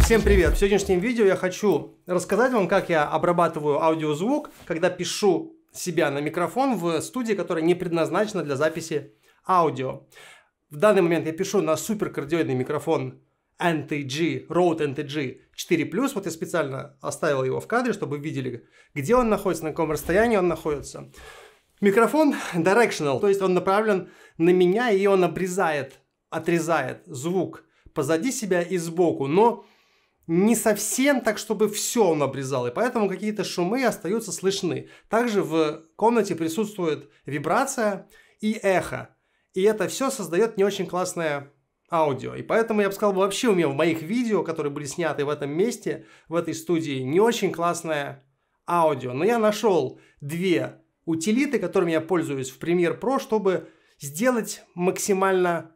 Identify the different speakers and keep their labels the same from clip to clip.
Speaker 1: Всем привет! В сегодняшнем видео я хочу рассказать вам, как я обрабатываю аудиозвук, когда пишу себя на микрофон в студии, которая не предназначена для записи аудио. В данный момент я пишу на суперкардиоидный микрофон NTG, Rode NTG 4 плюс. Вот я специально оставил его в кадре, чтобы видели, где он находится, на каком расстоянии он находится. Микрофон directional, то есть он направлен на меня, и он обрезает, отрезает звук позади себя и сбоку, но не совсем так, чтобы все он обрезал, и поэтому какие-то шумы остаются слышны. Также в комнате присутствует вибрация и эхо, и это все создает не очень классное аудио. И поэтому я бы сказал, вообще у меня в моих видео, которые были сняты в этом месте, в этой студии, не очень классное аудио. Но я нашел две утилиты, которыми я пользуюсь в Premiere Pro, чтобы сделать максимально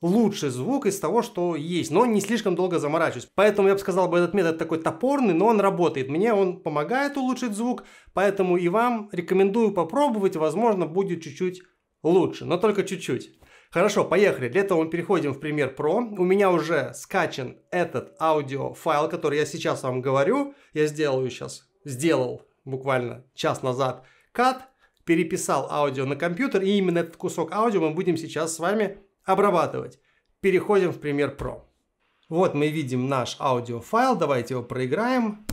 Speaker 1: лучший звук из того, что есть, но не слишком долго заморачиваюсь. Поэтому я бы сказал, бы этот метод такой топорный, но он работает. Мне он помогает улучшить звук, поэтому и вам рекомендую попробовать, возможно, будет чуть-чуть лучше, но только чуть-чуть. Хорошо, поехали. Для этого мы переходим в пример Pro. У меня уже скачан этот аудиофайл, который я сейчас вам говорю. Я сделаю сейчас, сделал буквально час назад кат, переписал аудио на компьютер, и именно этот кусок аудио мы будем сейчас с вами обрабатывать. Переходим в пример Pro. Вот мы видим наш аудиофайл, давайте его проиграем.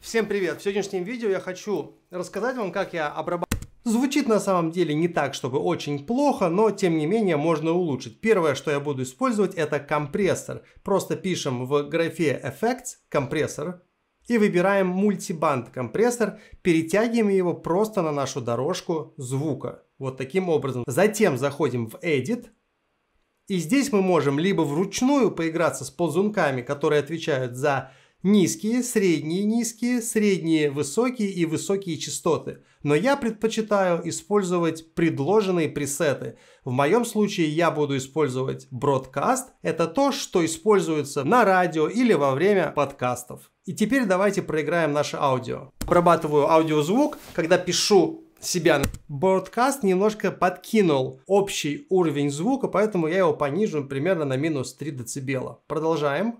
Speaker 1: Всем привет! В сегодняшнем видео я хочу рассказать вам, как я обрабатываю Звучит на самом деле не так, чтобы очень плохо, но тем не менее можно улучшить. Первое, что я буду использовать, это компрессор. Просто пишем в графе Effects компрессор и выбираем мультибанд компрессор, перетягиваем его просто на нашу дорожку звука. Вот таким образом. Затем заходим в Edit, и здесь мы можем либо вручную поиграться с ползунками, которые отвечают за низкие, средние, низкие, средние, высокие и высокие частоты. Но я предпочитаю использовать предложенные пресеты. В моем случае я буду использовать бродкаст. Это то, что используется на радио или во время подкастов. И теперь давайте проиграем наше аудио. Обрабатываю аудиозвук, когда пишу себя. Бродкаст немножко подкинул общий уровень звука, поэтому я его понижу примерно на минус 3 дБ. Продолжаем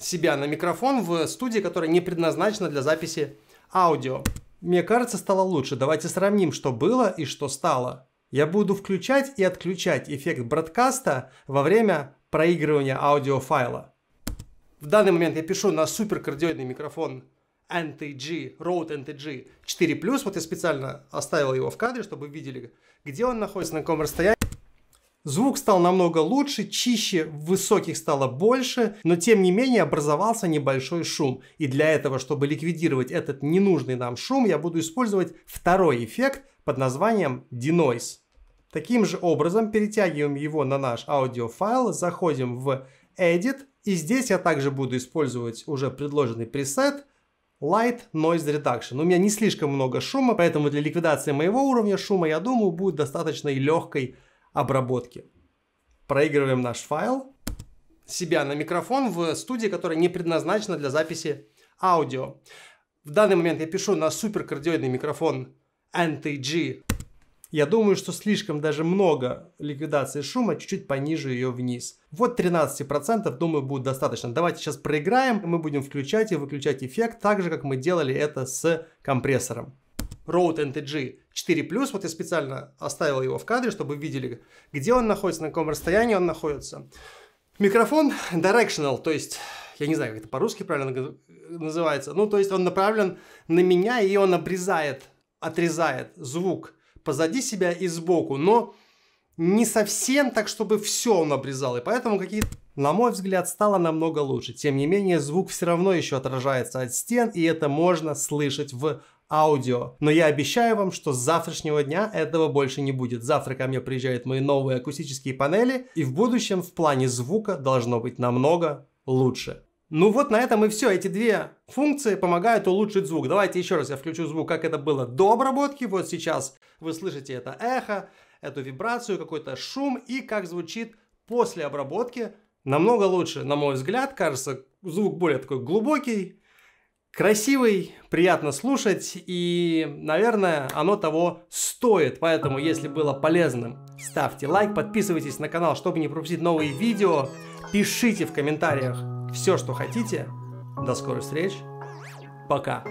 Speaker 1: себя на микрофон в студии, которая не предназначена для записи аудио. Мне кажется, стало лучше. Давайте сравним, что было и что стало. Я буду включать и отключать эффект бродкаста во время проигрывания аудиофайла. В данный момент я пишу на суперкардиоидный микрофон NTG, Rode NTG 4+. Вот я специально оставил его в кадре, чтобы вы видели, где он находится, на каком расстоянии. Звук стал намного лучше, чище, высоких стало больше, но тем не менее образовался небольшой шум. И для этого, чтобы ликвидировать этот ненужный нам шум, я буду использовать второй эффект под названием denoise. Таким же образом перетягиваем его на наш аудиофайл, заходим в Edit, и здесь я также буду использовать уже предложенный пресет Light Noise Reduction. У меня не слишком много шума, поэтому для ликвидации моего уровня шума, я думаю, будет достаточно и легкой обработки. Проигрываем наш файл себя на микрофон в студии, которая не предназначена для записи аудио. В данный момент я пишу на суперкардиоидный микрофон NTG. Я думаю, что слишком даже много ликвидации шума, чуть-чуть понижу ее вниз. Вот 13%, думаю, будет достаточно. Давайте сейчас проиграем, мы будем включать и выключать эффект, так же, как мы делали это с компрессором. Rode NTG 4+, вот я специально оставил его в кадре, чтобы вы видели, где он находится, на каком расстоянии он находится. Микрофон directional, то есть, я не знаю, как это по-русски правильно называется, ну, то есть он направлен на меня, и он обрезает, отрезает звук позади себя и сбоку, но не совсем так, чтобы все он обрезал, и поэтому какие-то на мой взгляд, стало намного лучше. Тем не менее, звук все равно еще отражается от стен, и это можно слышать в аудио. Но я обещаю вам, что с завтрашнего дня этого больше не будет. Завтра ко мне приезжают мои новые акустические панели, и в будущем в плане звука должно быть намного лучше. Ну вот на этом и все. Эти две функции помогают улучшить звук. Давайте еще раз я включу звук, как это было до обработки. Вот сейчас вы слышите это эхо, эту вибрацию, какой-то шум и как звучит после обработки. Намного лучше, на мой взгляд, кажется, звук более такой глубокий, красивый, приятно слушать и, наверное, оно того стоит. Поэтому, если было полезным, ставьте лайк, подписывайтесь на канал, чтобы не пропустить новые видео, пишите в комментариях все, что хотите. До скорых встреч. Пока.